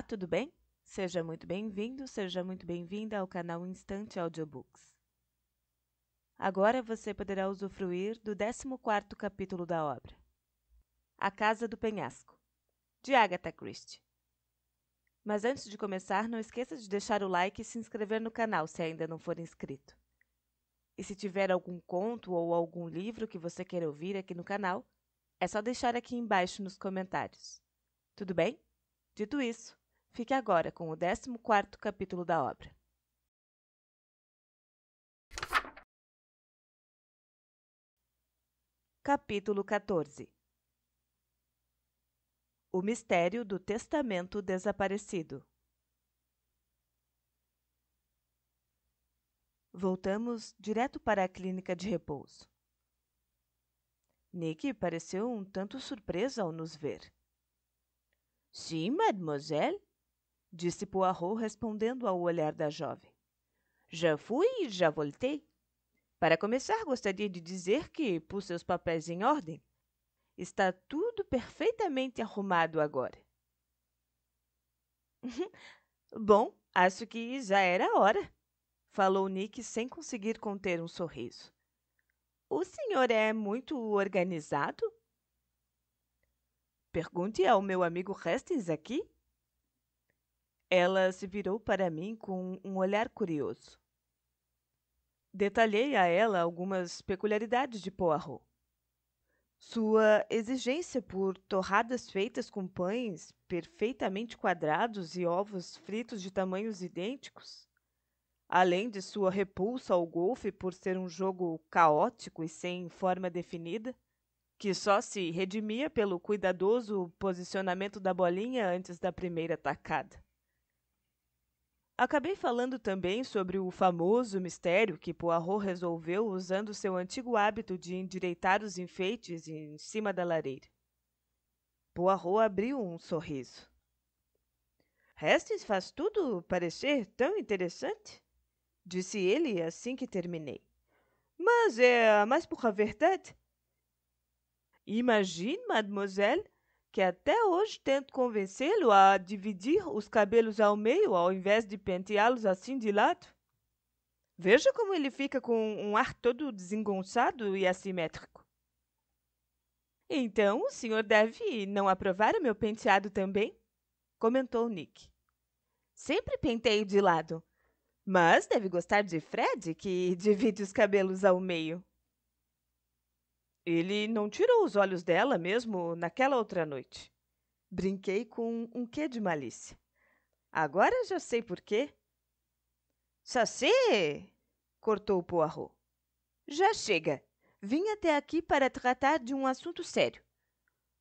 Olá, tudo bem? Seja muito bem-vindo, seja muito bem-vinda ao canal Instante Audiobooks. Agora você poderá usufruir do 14º capítulo da obra. A Casa do Penhasco, de Agatha Christie. Mas antes de começar, não esqueça de deixar o like e se inscrever no canal se ainda não for inscrito. E se tiver algum conto ou algum livro que você queira ouvir aqui no canal, é só deixar aqui embaixo nos comentários. Tudo bem? Dito isso, Fique agora com o 14º capítulo da obra. Capítulo 14 O mistério do testamento desaparecido. Voltamos direto para a clínica de repouso. Nick pareceu um tanto surpresa ao nos ver. Sim, mademoiselle, disse Poirot, respondendo ao olhar da jovem. Já fui e já voltei. Para começar, gostaria de dizer que pus seus papéis em ordem. Está tudo perfeitamente arrumado agora. Bom, acho que já era hora, falou Nick sem conseguir conter um sorriso. O senhor é muito organizado? Pergunte ao meu amigo Restens aqui, ela se virou para mim com um olhar curioso. Detalhei a ela algumas peculiaridades de Poirot. Sua exigência por torradas feitas com pães perfeitamente quadrados e ovos fritos de tamanhos idênticos, além de sua repulsa ao golfe por ser um jogo caótico e sem forma definida, que só se redimia pelo cuidadoso posicionamento da bolinha antes da primeira tacada. Acabei falando também sobre o famoso mistério que Poirot resolveu usando seu antigo hábito de endireitar os enfeites em cima da lareira. Poirot abriu um sorriso. Restes faz tudo parecer tão interessante, disse ele assim que terminei. Mas é mais pura verdade. Imagine, mademoiselle, que até hoje tento convencê-lo a dividir os cabelos ao meio ao invés de penteá-los assim de lado. Veja como ele fica com um ar todo desengonçado e assimétrico. Então o senhor deve não aprovar o meu penteado também? comentou Nick. Sempre penteio de lado. Mas deve gostar de Fred, que divide os cabelos ao meio. Ele não tirou os olhos dela mesmo naquela outra noite. Brinquei com um quê de malícia. Agora já sei por quê. Saci! cortou Poirot. Já chega. Vim até aqui para tratar de um assunto sério.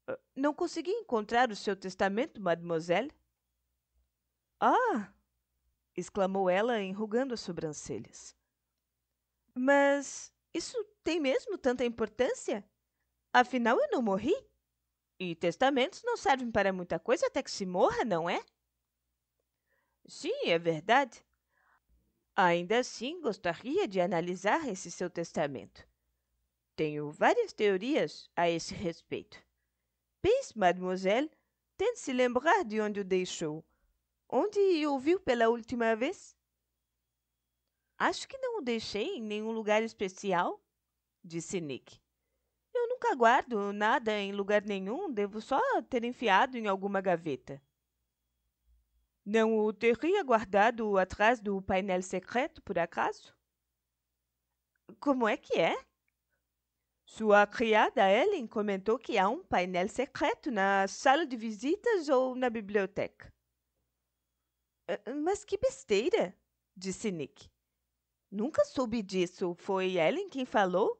Ah, não consegui encontrar o seu testamento, mademoiselle? Ah! exclamou ela, enrugando as sobrancelhas. Mas isso tem mesmo tanta importância? Afinal, eu não morri? E testamentos não servem para muita coisa até que se morra, não é? Sim, é verdade. Ainda assim, gostaria de analisar esse seu testamento. Tenho várias teorias a esse respeito. Pense, mademoiselle, tente se lembrar de onde o deixou. Onde o viu pela última vez? Acho que não o deixei em nenhum lugar especial, disse Nick. Eu nunca guardo nada em lugar nenhum, devo só ter enfiado em alguma gaveta. Não o teria guardado atrás do painel secreto, por acaso? Como é que é? Sua criada Ellen comentou que há um painel secreto na sala de visitas ou na biblioteca. Ah, mas que besteira, disse Nick. Nunca soube disso. Foi Ellen quem falou?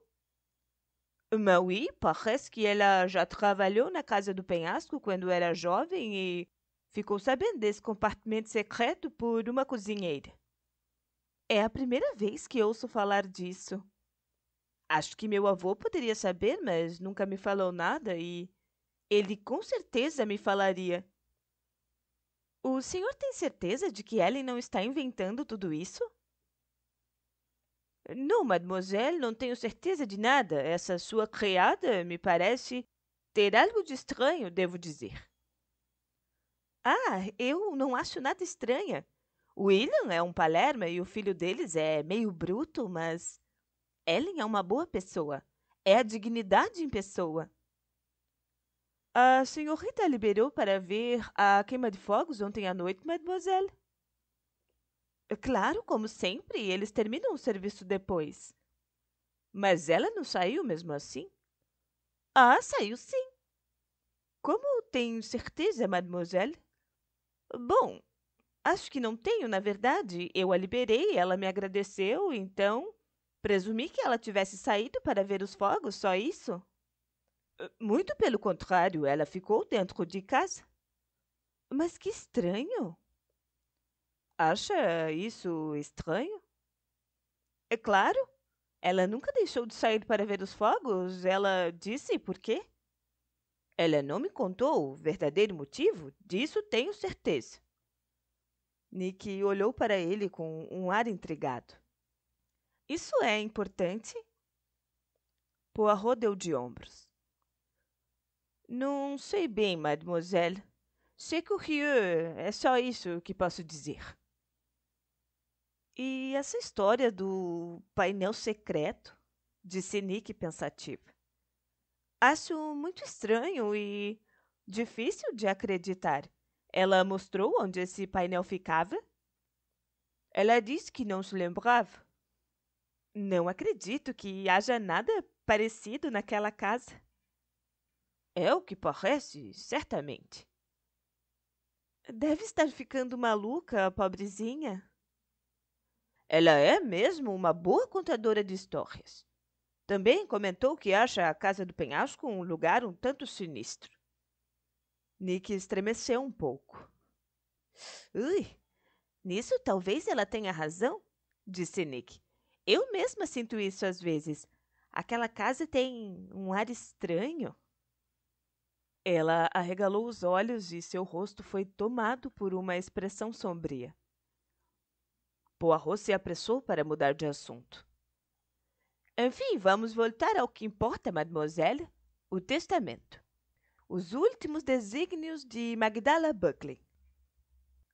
Maui, parece que ela já trabalhou na Casa do Penhasco quando era jovem e ficou sabendo desse compartimento secreto por uma cozinheira. É a primeira vez que ouço falar disso. Acho que meu avô poderia saber, mas nunca me falou nada e ele com certeza me falaria. O senhor tem certeza de que Ellen não está inventando tudo isso? Não, mademoiselle, não tenho certeza de nada. Essa sua criada me parece ter algo de estranho, devo dizer. Ah, eu não acho nada estranha. William é um palerma e o filho deles é meio bruto, mas Ellen é uma boa pessoa. É a dignidade em pessoa. A senhorita liberou para ver a queima de fogos ontem à noite, mademoiselle? Claro, como sempre, eles terminam o serviço depois. Mas ela não saiu mesmo assim? Ah, saiu sim. Como tenho certeza, mademoiselle? Bom, acho que não tenho, na verdade. Eu a liberei, ela me agradeceu, então presumi que ela tivesse saído para ver os fogos, só isso? Ah, muito pelo contrário, ela ficou dentro de casa. Mas que estranho! Acha isso estranho? É claro. Ela nunca deixou de sair para ver os fogos. Ela disse por quê? Ela não me contou o verdadeiro motivo, disso tenho certeza. Nick olhou para ele com um ar intrigado. Isso é importante? Poirot deu de ombros. Não sei bem, mademoiselle. C'est curieux, é só isso que posso dizer. E essa história do painel secreto, disse Nick pensativo. Acho muito estranho e difícil de acreditar. Ela mostrou onde esse painel ficava? Ela disse que não se lembrava. Não acredito que haja nada parecido naquela casa. É o que parece, certamente. Deve estar ficando maluca, pobrezinha, ela é mesmo uma boa contadora de histórias. Também comentou que acha a casa do penhasco um lugar um tanto sinistro. Nick estremeceu um pouco. Ui, nisso talvez ela tenha razão, disse Nick. Eu mesma sinto isso às vezes. Aquela casa tem um ar estranho. Ela arregalou os olhos e seu rosto foi tomado por uma expressão sombria. Poirot se apressou para mudar de assunto. Enfim, vamos voltar ao que importa, mademoiselle, o testamento. Os últimos desígnios de Magdala Buckley.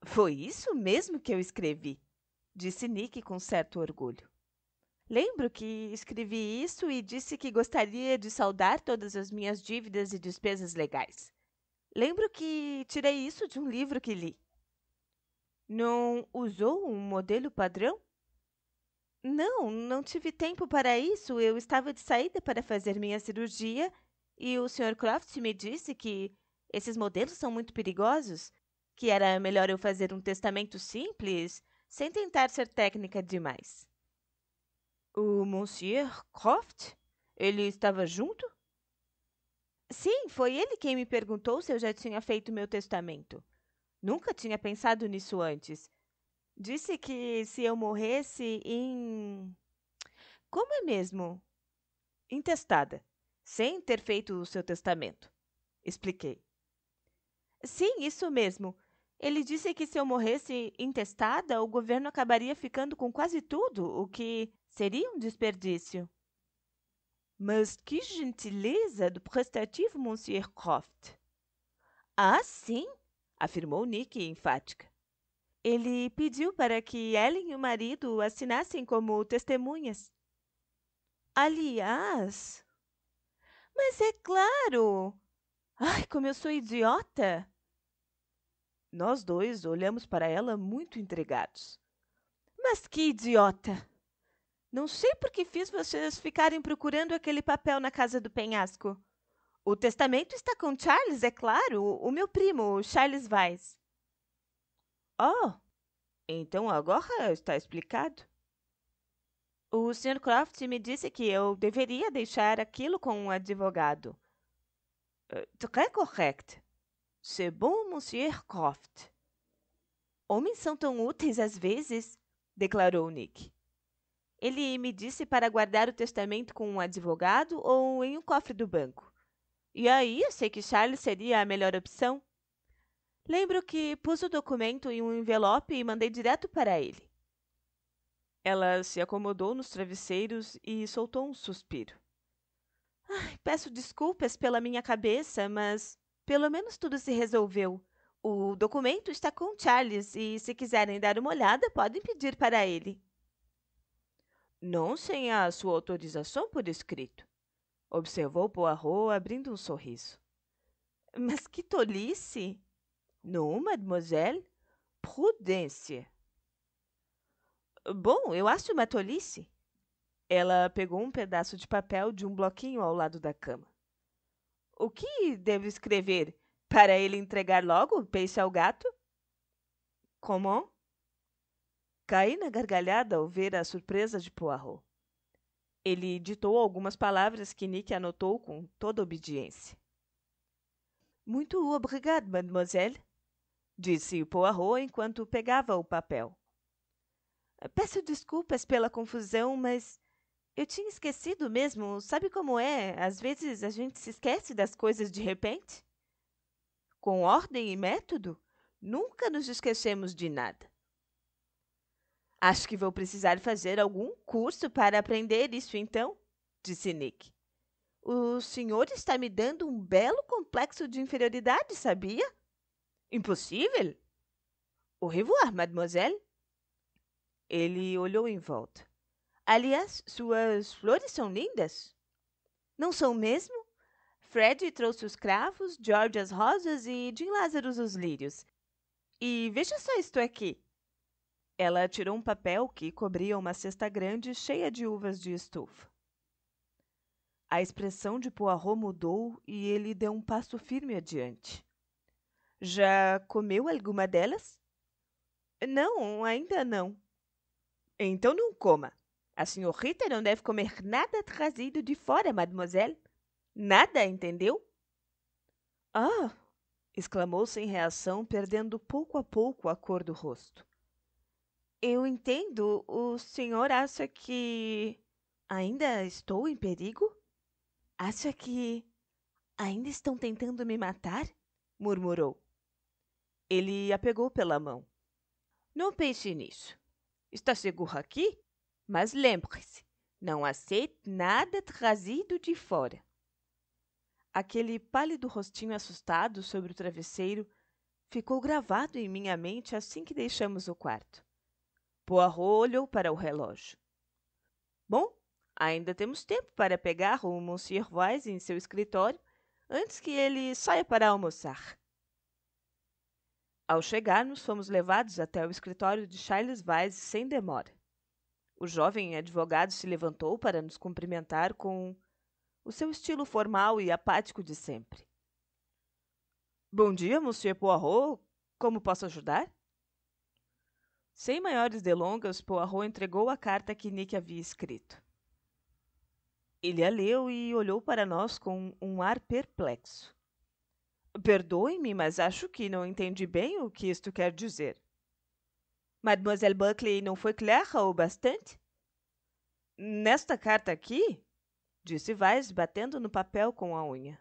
Foi isso mesmo que eu escrevi, disse Nick com certo orgulho. Lembro que escrevi isso e disse que gostaria de saldar todas as minhas dívidas e despesas legais. Lembro que tirei isso de um livro que li. Não usou um modelo padrão? Não, não tive tempo para isso. Eu estava de saída para fazer minha cirurgia e o Sr. Croft me disse que esses modelos são muito perigosos, que era melhor eu fazer um testamento simples, sem tentar ser técnica demais. O Monsieur Croft? Ele estava junto? Sim, foi ele quem me perguntou se eu já tinha feito meu testamento. Nunca tinha pensado nisso antes. Disse que se eu morresse em. Como é mesmo? Intestada, sem ter feito o seu testamento. Expliquei. Sim, isso mesmo. Ele disse que se eu morresse intestada, o governo acabaria ficando com quase tudo, o que seria um desperdício. Mas que gentileza do prestativo Monsieur Croft! Ah, sim! afirmou Nick, enfática. Ele pediu para que Ellen e o marido assinassem como testemunhas. Aliás. Mas é claro! Ai, como eu sou idiota! Nós dois olhamos para ela muito entregados. Mas que idiota! Não sei por que fiz vocês ficarem procurando aquele papel na casa do penhasco. O testamento está com Charles, é claro, o meu primo, Charles Weiss. Oh, então agora está explicado. O Sr. Croft me disse que eu deveria deixar aquilo com um advogado. Eh, Très correct. C'est bon, Monsieur Croft. Homens são tão úteis às vezes, declarou Nick. Ele me disse para guardar o testamento com um advogado ou em um cofre do banco. E aí achei que Charles seria a melhor opção. Lembro que pus o documento em um envelope e mandei direto para ele. Ela se acomodou nos travesseiros e soltou um suspiro. Ai, peço desculpas pela minha cabeça, mas pelo menos tudo se resolveu. O documento está com Charles e, se quiserem dar uma olhada, podem pedir para ele. Não sem a sua autorização por escrito observou Poirot abrindo um sorriso. Mas que tolice! Não, mademoiselle, prudência. Bom, eu acho uma tolice. Ela pegou um pedaço de papel de um bloquinho ao lado da cama. O que devo escrever para ele entregar logo o peixe ao gato? Como? Caí na gargalhada ao ver a surpresa de Poirot. Ele ditou algumas palavras que Nick anotou com toda obediência. Muito obrigado, mademoiselle, disse Poirot enquanto pegava o papel. Peço desculpas pela confusão, mas eu tinha esquecido mesmo. Sabe como é? Às vezes a gente se esquece das coisas de repente. Com ordem e método, nunca nos esquecemos de nada. Acho que vou precisar fazer algum curso para aprender isso então, disse Nick. O senhor está me dando um belo complexo de inferioridade, sabia? Impossível! Au revoir, mademoiselle. Ele olhou em volta. Aliás, suas flores são lindas. Não são mesmo? Fred trouxe os cravos, George as rosas e Jim Lázaro os lírios. E veja só isto aqui. Ela tirou um papel que cobria uma cesta grande cheia de uvas de estufa. A expressão de Poirot mudou e ele deu um passo firme adiante. Já comeu alguma delas? Não, ainda não. Então não coma. A senhorita não deve comer nada trazido de fora, mademoiselle. Nada, entendeu? Ah! exclamou sem reação, perdendo pouco a pouco a cor do rosto. Eu entendo. O senhor acha que ainda estou em perigo? Acha que ainda estão tentando me matar? murmurou. Ele a pegou pela mão. Não pense nisso. Está seguro aqui? Mas lembre-se, não aceite nada trazido de fora. Aquele pálido rostinho assustado sobre o travesseiro ficou gravado em minha mente assim que deixamos o quarto. Poirot olhou para o relógio. Bom, ainda temos tempo para pegar o Monsieur Weiss em seu escritório antes que ele saia para almoçar. Ao chegarmos, fomos levados até o escritório de Charles Weiss sem demora. O jovem advogado se levantou para nos cumprimentar com o seu estilo formal e apático de sempre. Bom dia, Monsieur Poirot. Como posso ajudar? Sem maiores delongas, Poirot entregou a carta que Nick havia escrito. Ele a leu e olhou para nós com um ar perplexo. Perdoe-me, mas acho que não entendi bem o que isto quer dizer. Mademoiselle Buckley não foi clara o bastante? Nesta carta aqui? disse Weiss, batendo no papel com a unha.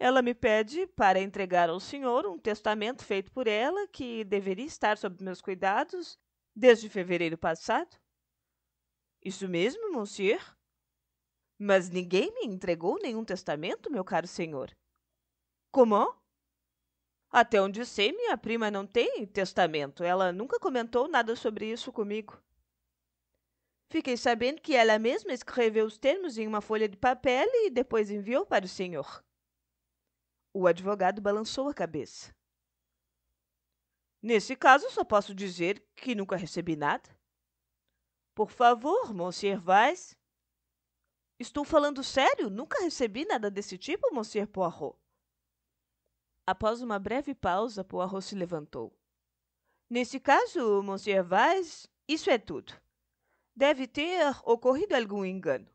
Ela me pede para entregar ao senhor um testamento feito por ela que deveria estar sob meus cuidados desde fevereiro passado. Isso mesmo, monsieur? Mas ninguém me entregou nenhum testamento, meu caro senhor. Como? Até onde sei, minha prima não tem testamento. Ela nunca comentou nada sobre isso comigo. Fiquei sabendo que ela mesma escreveu os termos em uma folha de papel e depois enviou para o senhor. O advogado balançou a cabeça. Nesse caso, só posso dizer que nunca recebi nada. Por favor, Monsieur Weiss. Estou falando sério? Nunca recebi nada desse tipo, Monsieur Poirot. Após uma breve pausa, Poirot se levantou. Nesse caso, Monsieur Weiss, isso é tudo. Deve ter ocorrido algum engano.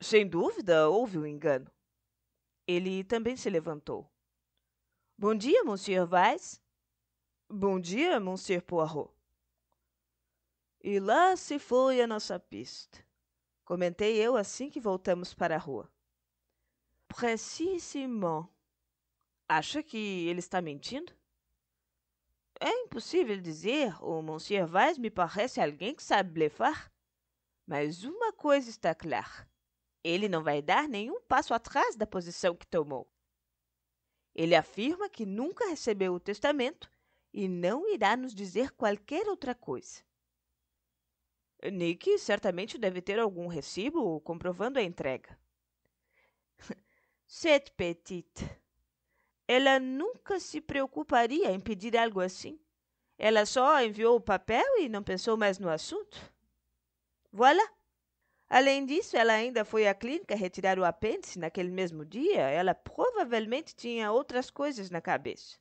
Sem dúvida, houve um engano. Ele também se levantou. Bom dia, Monsieur Weiss. Bom dia, Monsieur Poirot. E lá se foi a nossa pista, comentei eu assim que voltamos para a rua. Precisamente. Acha que ele está mentindo? É impossível dizer. O Monsieur Weiss me parece alguém que sabe blefar. Mas uma coisa está clara. Ele não vai dar nenhum passo atrás da posição que tomou. Ele afirma que nunca recebeu o testamento e não irá nos dizer qualquer outra coisa. Nick certamente deve ter algum recibo comprovando a entrega. Cette petite. Ela nunca se preocuparia em pedir algo assim. Ela só enviou o papel e não pensou mais no assunto. Voilà! Além disso, ela ainda foi à clínica retirar o apêndice naquele mesmo dia. Ela provavelmente tinha outras coisas na cabeça.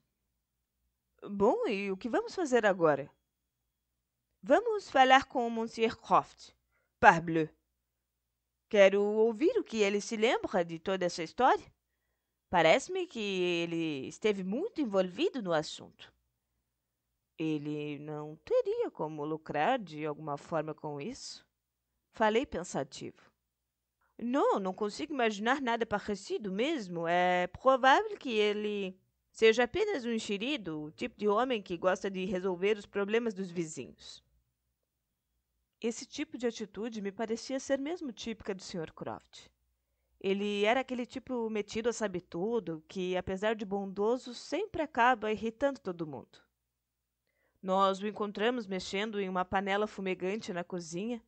Bom, e o que vamos fazer agora? Vamos falar com o Monsieur Croft. Parbleu! Quero ouvir o que ele se lembra de toda essa história. Parece-me que ele esteve muito envolvido no assunto. Ele não teria como lucrar de alguma forma com isso? Falei pensativo. Não, não consigo imaginar nada parecido mesmo. É provável que ele seja apenas um enxerido, o tipo de homem que gosta de resolver os problemas dos vizinhos. Esse tipo de atitude me parecia ser mesmo típica do Sr. Croft. Ele era aquele tipo metido a saber tudo, que, apesar de bondoso, sempre acaba irritando todo mundo. Nós o encontramos mexendo em uma panela fumegante na cozinha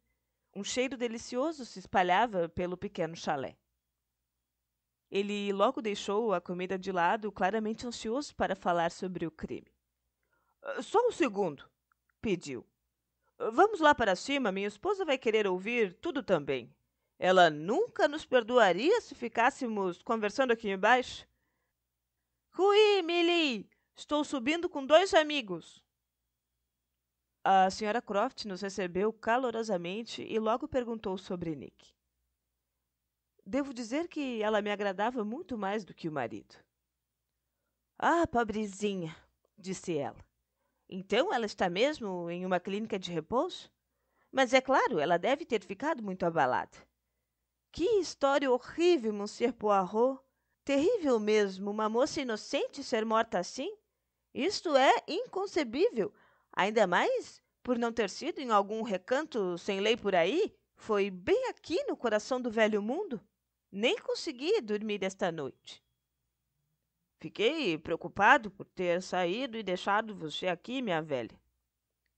um cheiro delicioso se espalhava pelo pequeno chalé. Ele logo deixou a comida de lado, claramente ansioso para falar sobre o crime. Ah, só um segundo, pediu. Ah, vamos lá para cima, minha esposa vai querer ouvir tudo também. Ela nunca nos perdoaria se ficássemos conversando aqui embaixo. Rui, Mili, estou subindo com dois amigos. A senhora Croft nos recebeu calorosamente e logo perguntou sobre Nick. Devo dizer que ela me agradava muito mais do que o marido. Ah, pobrezinha, disse ela. Então ela está mesmo em uma clínica de repouso? Mas é claro, ela deve ter ficado muito abalada. Que história horrível, Monsieur Poirot! Terrível mesmo, uma moça inocente ser morta assim? Isto é inconcebível. Ainda mais por não ter sido em algum recanto sem lei por aí, foi bem aqui no coração do velho mundo. Nem consegui dormir esta noite. Fiquei preocupado por ter saído e deixado você aqui, minha velha,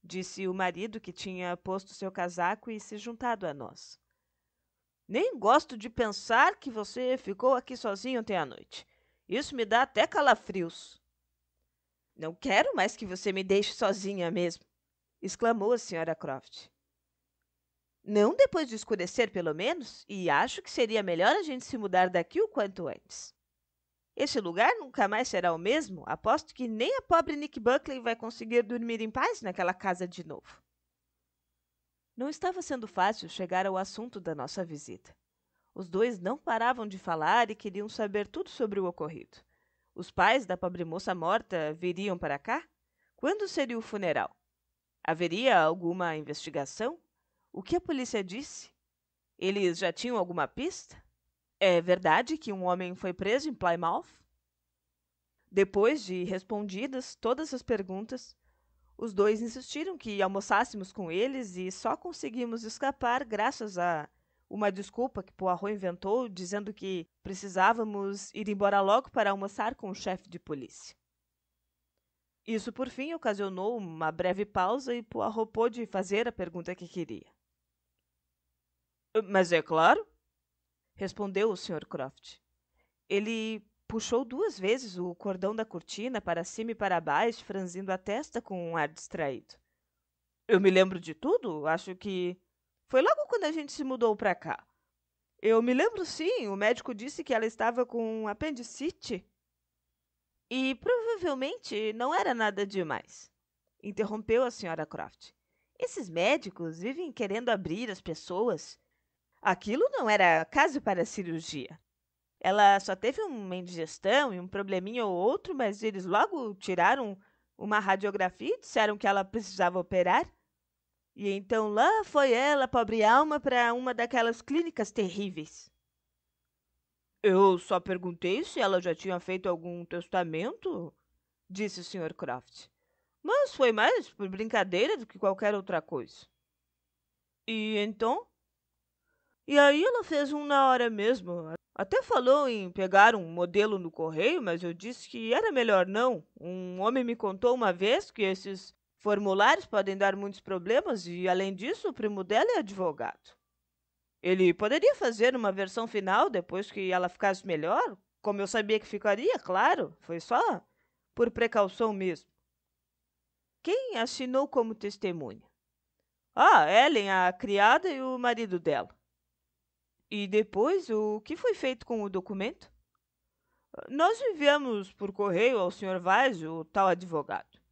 disse o marido que tinha posto seu casaco e se juntado a nós. Nem gosto de pensar que você ficou aqui sozinho ontem à noite. Isso me dá até calafrios. Não quero mais que você me deixe sozinha mesmo, exclamou a senhora Croft. Não depois de escurecer, pelo menos, e acho que seria melhor a gente se mudar daqui o quanto antes. Esse lugar nunca mais será o mesmo. Aposto que nem a pobre Nick Buckley vai conseguir dormir em paz naquela casa de novo. Não estava sendo fácil chegar ao assunto da nossa visita. Os dois não paravam de falar e queriam saber tudo sobre o ocorrido. Os pais da pobre moça morta viriam para cá? Quando seria o funeral? Haveria alguma investigação? O que a polícia disse? Eles já tinham alguma pista? É verdade que um homem foi preso em Plymouth? Depois de respondidas todas as perguntas, os dois insistiram que almoçássemos com eles e só conseguimos escapar graças a uma desculpa que Poirot inventou, dizendo que precisávamos ir embora logo para almoçar com o chefe de polícia. Isso, por fim, ocasionou uma breve pausa e Poirot pôde fazer a pergunta que queria. Mas é claro, respondeu o Sr. Croft. Ele puxou duas vezes o cordão da cortina para cima e para baixo, franzindo a testa com um ar distraído. Eu me lembro de tudo, acho que. Foi logo quando a gente se mudou para cá. Eu me lembro sim, o médico disse que ela estava com apendicite. E provavelmente não era nada demais, interrompeu a senhora Croft. Esses médicos vivem querendo abrir as pessoas. Aquilo não era caso para cirurgia. Ela só teve uma indigestão e um probleminha ou outro, mas eles logo tiraram uma radiografia e disseram que ela precisava operar. E então lá foi ela, pobre alma, para uma daquelas clínicas terríveis. Eu só perguntei se ela já tinha feito algum testamento, disse o Sr. Croft. Mas foi mais por brincadeira do que qualquer outra coisa. E então? E aí ela fez um na hora mesmo. Até falou em pegar um modelo no correio, mas eu disse que era melhor não. Um homem me contou uma vez que esses Formulários podem dar muitos problemas e, além disso, o primo dela é advogado. Ele poderia fazer uma versão final depois que ela ficasse melhor, como eu sabia que ficaria, claro, foi só por precaução mesmo. Quem assinou como testemunha? Ah, Ellen, a criada e o marido dela. E depois, o que foi feito com o documento? Nós enviamos por correio ao Sr. Vaz, o tal advogado.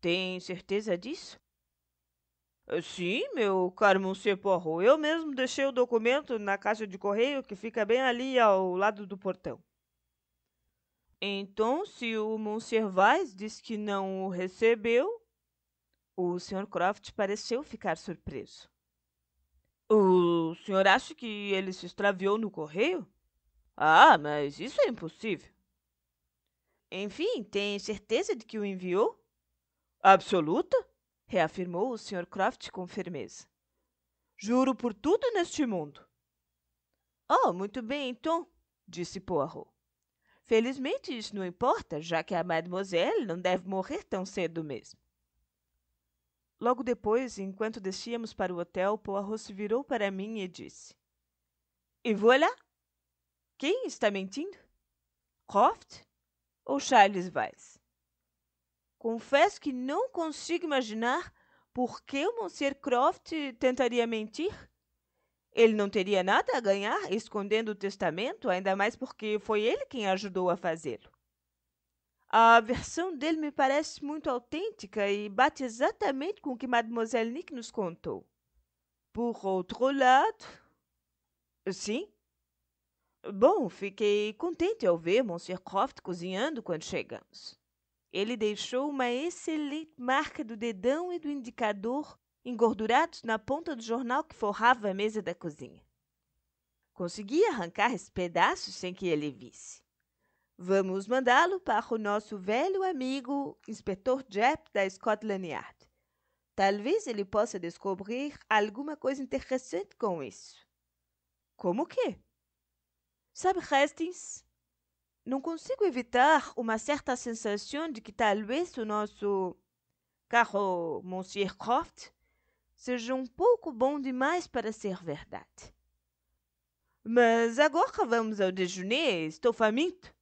Tem certeza disso? Eh, sim, meu caro Monsieur Porro, Eu mesmo deixei o documento na caixa de correio que fica bem ali ao lado do portão. Então, se o Monsieur Vaz diz que não o recebeu... O Sr. Croft pareceu ficar surpreso. O senhor acha que ele se extraviou no correio? Ah, mas isso é impossível. Enfim, tem certeza de que o enviou? Absoluta? reafirmou o Sr. Croft com firmeza. Juro por tudo neste mundo. Oh, muito bem, então, disse Poirot. Felizmente isso não importa, já que a mademoiselle não deve morrer tão cedo mesmo. Logo depois, enquanto descíamos para o hotel, Poirot se virou para mim e disse: E voilà! Quem está mentindo? Croft ou Charles Weiss? Confesso que não consigo imaginar por que o Monsieur Croft tentaria mentir. Ele não teria nada a ganhar escondendo o testamento, ainda mais porque foi ele quem ajudou a fazê-lo. A versão dele me parece muito autêntica e bate exatamente com o que Mademoiselle Nick nos contou. Por outro lado. Sim? Bom, fiquei contente ao ver Monsieur Croft cozinhando quando chegamos. Ele deixou uma excelente marca do dedão e do indicador engordurados na ponta do jornal que forrava a mesa da cozinha. Consegui arrancar esses pedaços sem que ele visse. Vamos mandá-lo para o nosso velho amigo, inspetor Jepp da Scotland Yard. Talvez ele possa descobrir alguma coisa interessante com isso. Como que? Sabe, Hastings, não consigo evitar uma certa sensação de que talvez o nosso carro Monsieur Croft seja um pouco bom demais para ser verdade. Mas agora vamos ao dejeuner, estou faminto.